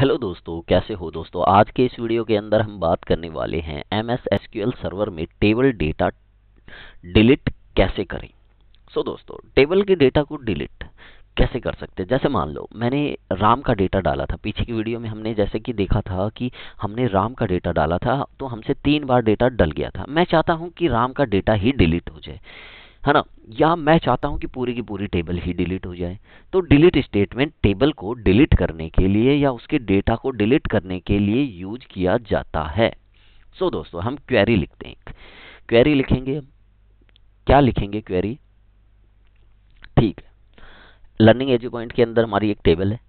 hello दोस्तों कैसे हो दोस्तों आज के इस वीडियो के अंदर हम बात करने वाले हैं एम एस एसक्यूएल सर्वर में टेबल डेटा डिलीट कैसे करें सो so दोस्तों टेबल के डेटा को डिलीट कैसे कर सकते हैं जैसे मान लो मैंने राम का डेटा डाला था पीछे की वीडियो में हमने जैसे कि देखा था कि हमने राम का डेटा डाला था तो हमसे तीन बार डेटा डल गया था मैं चाहता हूँ कि राम का डेटा ही डिलीट हो जाए है ना या मैं चाहता हूं कि पूरी की पूरी टेबल ही डिलीट हो जाए तो डिलीट स्टेटमेंट टेबल को डिलीट करने के लिए या उसके डेटा को डिलीट करने के लिए यूज किया जाता है सो so, दोस्तों हम क्वेरी लिखते हैं क्वेरी लिखेंगे क्या लिखेंगे क्वेरी ठीक है लर्निंग एज पॉइंट के अंदर हमारी एक टेबल है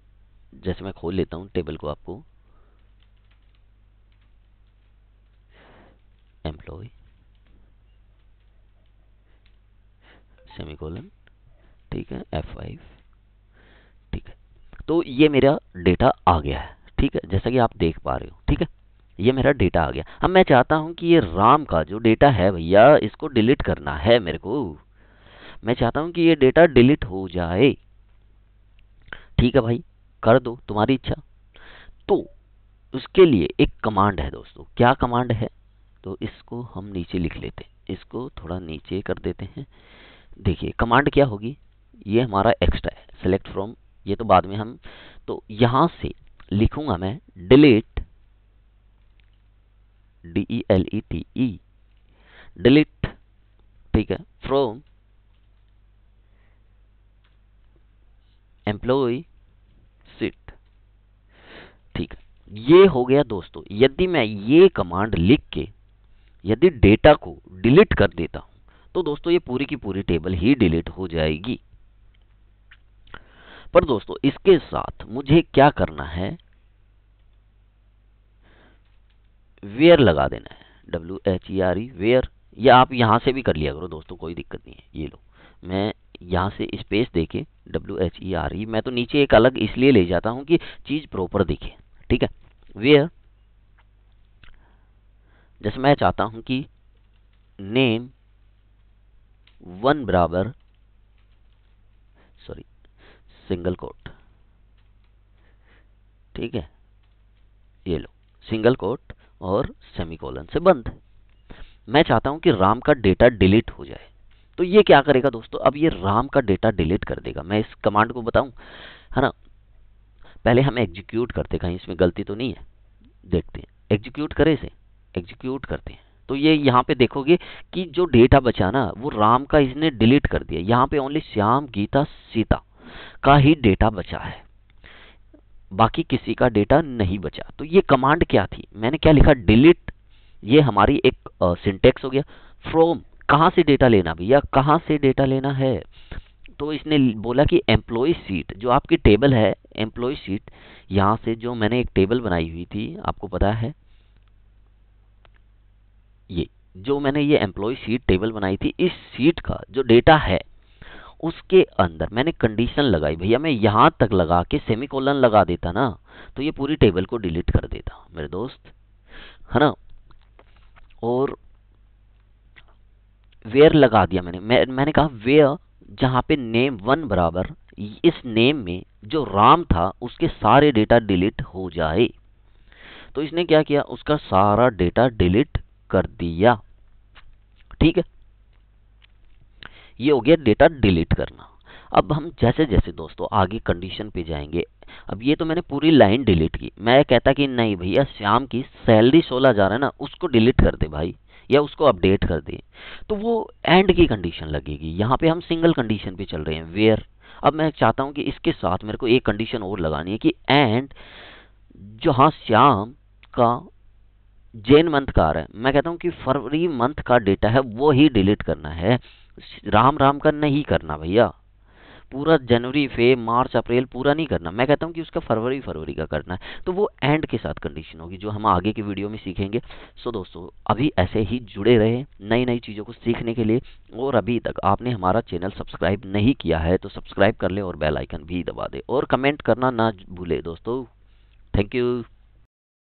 जैसे मैं खोल लेता हूँ टेबल को आपको एम्प्लॉय सेमीकोलन ठीक है एफ फाइव ठीक है तो ये मेरा डेटा आ गया है ठीक है जैसा कि आप देख पा रहे हो ठीक है ये मेरा डेटा आ गया अब मैं चाहता हूँ कि ये राम का जो डेटा है भैया इसको डिलीट करना है मेरे को मैं चाहता हूँ कि ये डेटा डिलीट हो जाए ठीक है भाई कर दो तुम्हारी इच्छा तो उसके लिए एक कमांड है दोस्तों क्या कमांड है तो इसको हम नीचे लिख लेते हैं इसको थोड़ा नीचे कर देते हैं देखिए कमांड क्या होगी ये हमारा एक्स्ट्रा है सेलेक्ट फ्रॉम ये तो बाद में हम तो यहाँ से लिखूंगा मैं delete D E L E T E delete ठीक है फ्रॉम एम्प्लॉय सिट ठीक है ये हो गया दोस्तों यदि मैं ये कमांड लिख के यदि डेटा को डिलीट कर देता हूं तो दोस्तों ये पूरी की पूरी टेबल ही डिलीट हो जाएगी पर दोस्तों इसके साथ मुझे क्या करना है वेयर लगा देना है W H E R E where या आप यहां से भी कर लिया करो दोस्तों कोई दिक्कत नहीं है ये लो मैं यहां से स्पेस देके W H E R E मैं तो नीचे एक अलग इसलिए ले जाता हूं कि चीज़ प्रॉपर दिखे ठीक है वेयर जैसे मैं चाहता हूं कि नेम वन बराबर सॉरी सिंगल कोट ठीक है ये लो सिंगल कोट और सेमीकोलन से बंद मैं चाहता हूं कि राम का डेटा डिलीट हो जाए तो ये क्या करेगा दोस्तों अब ये राम का डेटा डिलीट कर देगा मैं इस कमांड को बताऊं है ना पहले हम एग्जीक्यूट करते कहीं इसमें गलती तो नहीं है देखते हैं एग्जीक्यूट करें इसे एग्जीक्यूट करते हैं तो ये यहाँ पे देखोगे कि जो डेटा बचा ना वो राम का इसने डिलीट कर दिया यहाँ पे ओनली श्याम गीता सीता का ही डेटा बचा है बाकी किसी का डेटा नहीं बचा तो ये कमांड क्या थी मैंने क्या लिखा डिलीट ये हमारी एक सिंटेक्स हो गया फ्रोम कहाँ से डेटा लेना भैया कहाँ से डेटा लेना है तो इसने बोला कि एम्प्लॉय सीट जो आपकी टेबल है एम्प्लॉय सीट यहाँ से जो मैंने एक टेबल बनाई हुई थी आपको पता है ये जो मैंने ये एम्प्लॉय सीट टेबल बनाई थी इस सीट का जो डेटा है उसके अंदर मैंने कंडीशन लगाई भैया मैं यहाँ तक लगा के सेमी कॉलन लगा देता ना तो ये पूरी टेबल को डिलीट कर देता मेरे दोस्त है ना और वेयर लगा दिया मैंने मैं, मैंने कहा वेयर जहाँ पे नेम वन बराबर इस नेम में जो राम था उसके सारे डेटा डिलीट हो जाए तो इसने क्या किया उसका सारा डेटा डिलीट कर दिया ठीक है ये हो गया डेटा डिलीट करना अब हम जैसे जैसे दोस्तों आगे कंडीशन पे जाएंगे अब ये तो मैंने पूरी लाइन डिलीट की मैं कहता कि नहीं भैया श्याम की सैलरी सोलह हज़ार है ना उसको डिलीट कर दे भाई या उसको अपडेट कर दे तो वो एंड की कंडीशन लगेगी यहाँ पे हम सिंगल कंडीशन पे चल रहे हैं वेयर अब मैं चाहता हूँ कि इसके साथ मेरे को एक कंडीशन और लगानी है कि एंड जहाँ श्याम का जैन मंथ का आ रहा है मैं कहता हूँ कि फरवरी मंथ का डेटा है वो ही डिलीट करना है राम राम का नहीं करना भैया पूरा जनवरी फे मार्च अप्रैल पूरा नहीं करना मैं कहता हूँ कि उसका फरवरी फरवरी का करना है तो वो एंड के साथ कंडीशन होगी जो हम आगे की वीडियो में सीखेंगे सो दोस्तों अभी ऐसे ही जुड़े रहे नई नई चीज़ों को सीखने के लिए और अभी तक आपने हमारा चैनल सब्सक्राइब नहीं किया है तो सब्सक्राइब कर ले और बेलाइकन भी दबा दे और कमेंट करना ना भूले दोस्तों थैंक यू